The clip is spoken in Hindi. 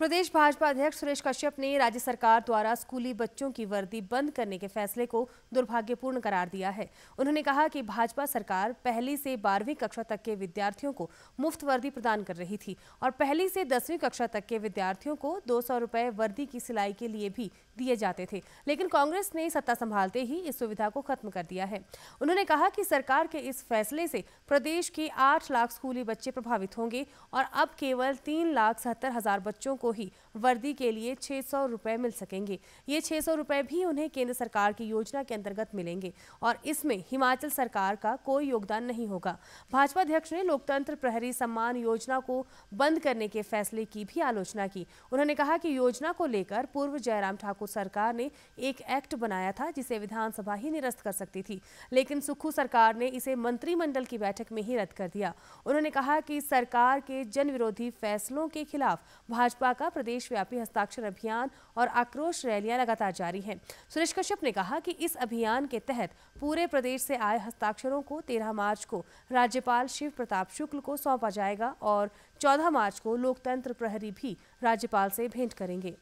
प्रदेश भाजपा अध्यक्ष सुरेश कश्यप ने राज्य सरकार द्वारा स्कूली बच्चों की वर्दी बंद करने के फैसले को दुर्भाग्यपूर्ण करार दिया है उन्होंने कहा कि भाजपा सरकार पहली से बारहवीं कक्षा तक के विद्यार्थियों को मुफ्त वर्दी प्रदान कर रही थी और पहली से दसवीं कक्षा तक के विद्यार्थियों को दो सौ वर्दी की सिलाई के लिए भी दिए जाते थे लेकिन कांग्रेस ने सत्ता संभालते ही इस सुविधा को खत्म कर दिया है उन्होंने कहा कि सरकार के इस फैसले से प्रदेश के आठ लाख स्कूली बच्चे प्रभावित होंगे और अब केवल तीन लाख सत्तर हजार बच्चों को ही वर्दी के लिए छः सौ रुपये मिल सकेंगे ये छः सौ रुपये भी उन्हें केंद्र सरकार की योजना के अंतर्गत मिलेंगे और इसमें हिमाचल सरकार का कोई योगदान नहीं होगा भाजपा अध्यक्ष ने लोकतंत्र प्रहरी सम्मान योजना को बंद करने के फैसले की भी आलोचना की उन्होंने कहा कि योजना को लेकर पूर्व जयराम ठाकुर सरकार ने एक एक्ट बनाया था जिसे विधानसभा ही निरस्त कर सकती थी लेकिन सुखू सरकार ने इसे मंत्रिमंडल की बैठक में ही रद्द कर दिया उन्होंने कहा कि सरकार के जनविरोधी फैसलों के खिलाफ भाजपा का व्यापी हस्ताक्षर अभियान और आक्रोश रैलियां लगातार जारी हैं सुरेश कश्यप ने कहा कि इस अभियान के तहत पूरे प्रदेश से आए हस्ताक्षरों को 13 मार्च को राज्यपाल शिव प्रताप शुक्ल को सौंपा जाएगा और 14 मार्च को लोकतंत्र प्रहरी भी राज्यपाल से भेंट करेंगे